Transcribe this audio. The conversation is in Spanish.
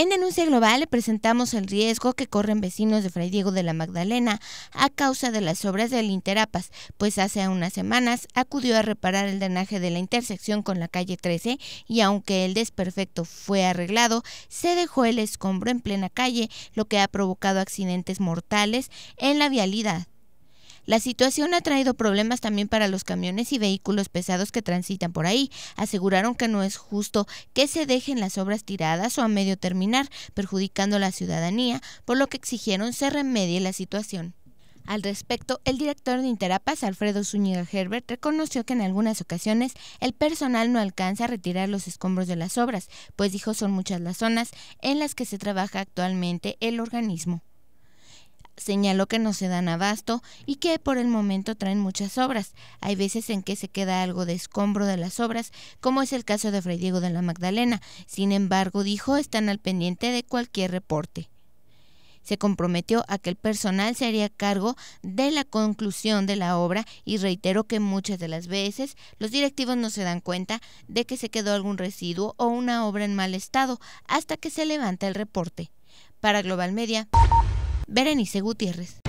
En Denuncia Global presentamos el riesgo que corren vecinos de Fray Diego de la Magdalena a causa de las obras del Interapas, pues hace unas semanas acudió a reparar el drenaje de la intersección con la calle 13 y aunque el desperfecto fue arreglado, se dejó el escombro en plena calle, lo que ha provocado accidentes mortales en la vialidad. La situación ha traído problemas también para los camiones y vehículos pesados que transitan por ahí. Aseguraron que no es justo que se dejen las obras tiradas o a medio terminar, perjudicando a la ciudadanía, por lo que exigieron se remedie la situación. Al respecto, el director de Interapas, Alfredo Zúñiga Herbert, reconoció que en algunas ocasiones el personal no alcanza a retirar los escombros de las obras, pues dijo son muchas las zonas en las que se trabaja actualmente el organismo. Señaló que no se dan abasto y que por el momento traen muchas obras. Hay veces en que se queda algo de escombro de las obras, como es el caso de Fray Diego de la Magdalena. Sin embargo, dijo, están al pendiente de cualquier reporte se comprometió a que el personal se haría cargo de la conclusión de la obra y reiteró que muchas de las veces los directivos no se dan cuenta de que se quedó algún residuo o una obra en mal estado hasta que se levanta el reporte. Para Global Media. Berenice Gutiérrez.